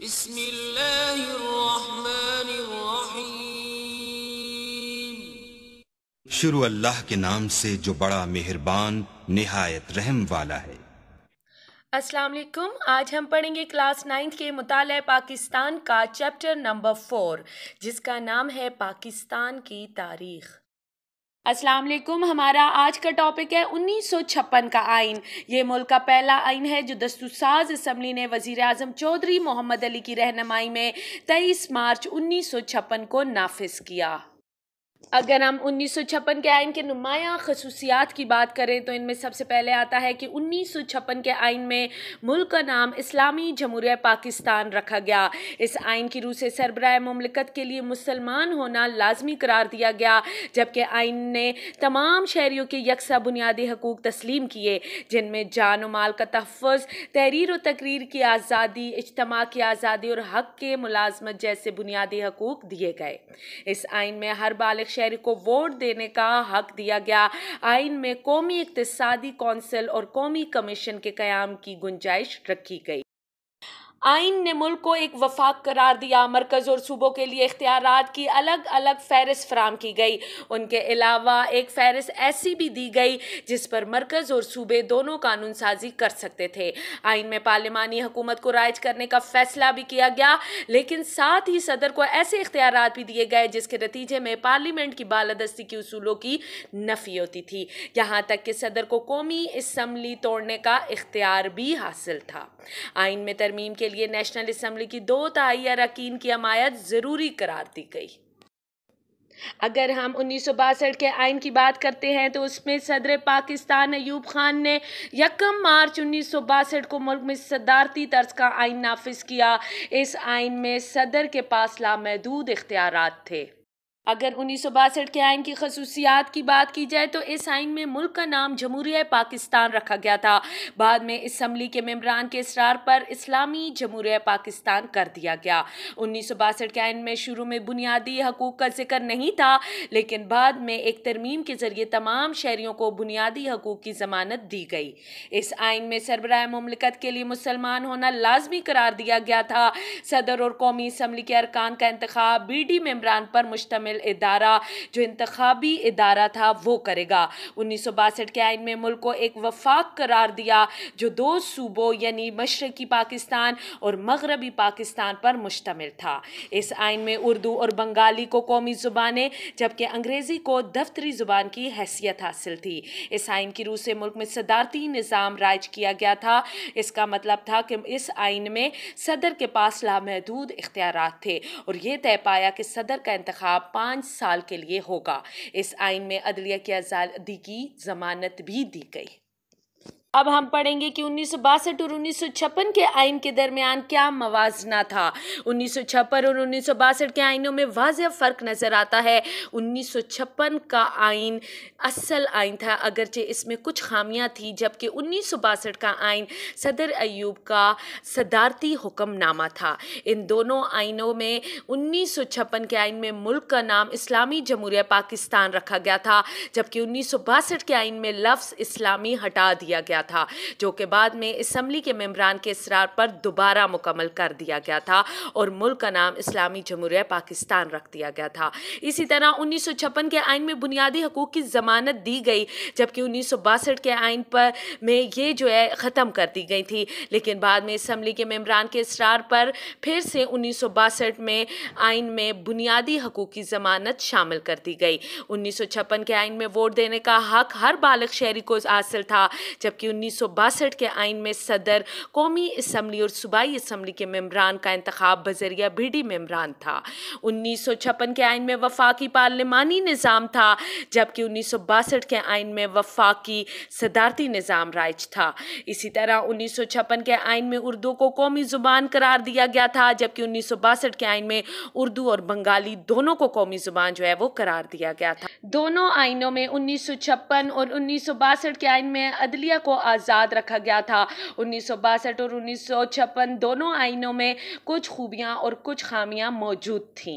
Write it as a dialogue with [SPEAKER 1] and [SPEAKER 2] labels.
[SPEAKER 1] शुरू अल्लाह के नाम से जो बड़ा मेहरबान निहायत रहम वाला है अस्सलाम वालेकुम आज हम पढ़ेंगे क्लास नाइन्थ के मुताल पाकिस्तान का चैप्टर नंबर फोर जिसका नाम है पाकिस्तान की तारीख़ अस्सलाम वालेकुम हमारा आज का टॉपिक है छप्पन का आइन ये मुल्क का पहला आइन है जो दस्तूसाज इसम्बली ने वज़ी अजम चौधरी मोहम्मद अली की रहनमाई में तेईस मार्च छप्पन को नाफिज किया अगर हम उन्नीस सौ छप्पन के आइन के नुमाया खसूसियात की बात करें तो इनमें सबसे पहले आता है कि उन्नीस सौ छप्पन के आइन में मुल्क का नाम इस्लामी जमहूरिया पाकिस्तान रखा गया इस आइन की रूह से सरबराह ममलिकत के लिए मुसलमान होना लाजमी करार दिया गया जबकि आइन ने तमाम शहरीों के यकसा बुनियादी हकूक़ तस्लीम किए जिनमें जान व माल का तहफ़ तहरीर व तकरीर की आज़ादी इजतम की आज़ादी और हक के मुलाजमत जैसे बुनियादी हकूक़ दिए गए इस आइन में हर बाल लायक शहरी को वोट देने का हक दिया गया आइन में कौमी इकतसादी कौंसिल और कौमी कमीशन के क्याम की गुंजाइश रखी गई आइन ने मुल्क को एक वफाक करार दिया मरकज़ और सूबों के लिए इख्तियार की अलग अलग फहरिस फ्राहम की गई उनके अलावा एक फहरिस्त ऐसी भी दी गई जिस पर मरकज़ और सूबे दोनों कानून साजी कर सकते थे आइन में पार्लिमानी हुकूमत को राइज करने का फैसला भी किया गया लेकिन साथ ही सदर को ऐसे इख्तियार भी दिए गए जिसके नतीजे में पार्लियामेंट की बालादस्ती के असूलों की नफ़ी होती थी यहाँ तक कि सदर को कौमी इसम्बली तोड़ने का इख्तियार भी हासिल था आइन में तरमीम के लिए नेशनल असम्बली की दो तहाई अरकान की हमायत ज़रूरी करार दी गई अगर हम उन्नीस सौ बासठ के आइन की बात करते हैं तो उसमें सदर पाकिस्तान अयूब खान ने यकम मार्च उन्नीस सौ बासठ को मुल्क में सदारती तर्ज का आइन नाफिज किया इस आइन में सदर के पास लामहदूद इख्तियार थे अगर उन्नीस सौ बासठ के आइन की खसूसियात की बात की जाए तो इस आइन में मुल्क का नाम जमहूरिया पाकिस्तान रखा गया था बाद में इसम्बली के मम्बरान के इसरार पर इस्लामी जमहूरिया पाकिस्तान कर दिया गया उन्नीस सौ बासठ के आइन में शुरू में बुनियादी हकूक़ का जिक्र नहीं था लेकिन बाद में एक तरमीम के ज़रिए तमाम शहरीों को बुनियादी हकूक़ की ज़मानत दी गई इस आइन में सरबराह ममलिकत के लिए मुसलमान होना लाजमी करार दिया गया था सदर और कौमी इसम्बली के अरकान का इंतबाब बी डी मम्बरान पर मुश्तमिल मुस्तकिल जो इंतबी इदारा था वो करेगा उन्नीस सौ बासठ के आइन में मुल्क को एक वफाक करार दिया जो दो सूबों यानी मशरकी पाकिस्तान और मगरबी पाकिस्तान पर मुश्तमिल था इस आइन में उर्दू और बंगाली को कौमी ज़ुबानें जबकि अंग्रेज़ी को दफ्तरी ज़ुबान की हैसियत हासिल थी इस आइन की रूह से मुल्क में सदारती निज़ाम राज किया गया था इसका मतलब था कि इस आइन में सदर के पास लामहदूद इख्तियार थे और ये तय पाया कि सदर का इंतखब पाँच साल के लिए होगा इस आइन में अदलिया की आज़ादी की जमानत भी दी गई अब हम पढ़ेंगे कि उन्नीस और उन्नीस के आइन के दरमियान क्या मवाजना था उन्नीस और उन्नीस के आइनों में वाज फ़र्क नज़र आता है उन्नीस का आइन असल आइन था अगरचे इसमें कुछ खामियां थी जबकि उन्नीस का आइन सदर अयूब का सदारती हुक्मनामा था इन दोनों आइनों में उन्नीस के आइन में मुल्क का नाम इस्लामी जमहूरिया पाकिस्तान रखा गया था जबकि उन्नीस के आइन में लफ्ज़ इस्लामी हटा दिया गया गया था जो कि बाद में इसम्बली के मम्बरान के इसरार पर दोबारा मुकमल कर दिया गया था और मुल्क का नाम इस्लामी जमहूरिया पाकिस्तान रख दिया गया था इसी तरह उन्नीस सौ छप्पन के आइन में बुनियादी हकूक़ की ज़मानत दी गई जबकि उन्नीस सौ बासठ के आइन पर में ये जो है ख़त्म कर दी गई थी लेकिन बाद में इसम्बली के मम्बरान के इसरार पर फिर से उन्नीस सौ बासठ में आइन में बुनियादी हकूक़ की ज़मानत शामिल कर दी गई उन्नीस सौ छप्पन के आइन में वोट देने का हक हर बालक शहरी को हासिल था जबकि उन्नीस के आइन में सदर कौमी इसम्बली और सूबाई इसम्बली के मम्बरान का इंतखब बजरिया भिडी मम्बरान था उन्नीस सौ छप्पन के आइन में वफाकी पार्लिमानी निज़ाम था जबकि उन्नीस सौ बासठ के आइन में वफाकी सदारती निज़ाम राइज था इसी तरह उन्नीस सौ छप्पन के आइन में उर्दू को कौमी ज़ुबान करार दिया गया था जबकि उन्नीस सौ बासठ के आइन में उर्दू और बंगाली दोनों को कौमी ज़ुबान जो है वो करार दिया गया था दोनों आइनों में उन्नीस सौ छप्पन और उन्नीस सौ बासठ के आइन में अदलिया को आज़ाद रखा गया था उन्नीस और उन्नीस दोनों आइनों में कुछ खूबियाँ और कुछ खामियाँ मौजूद थीं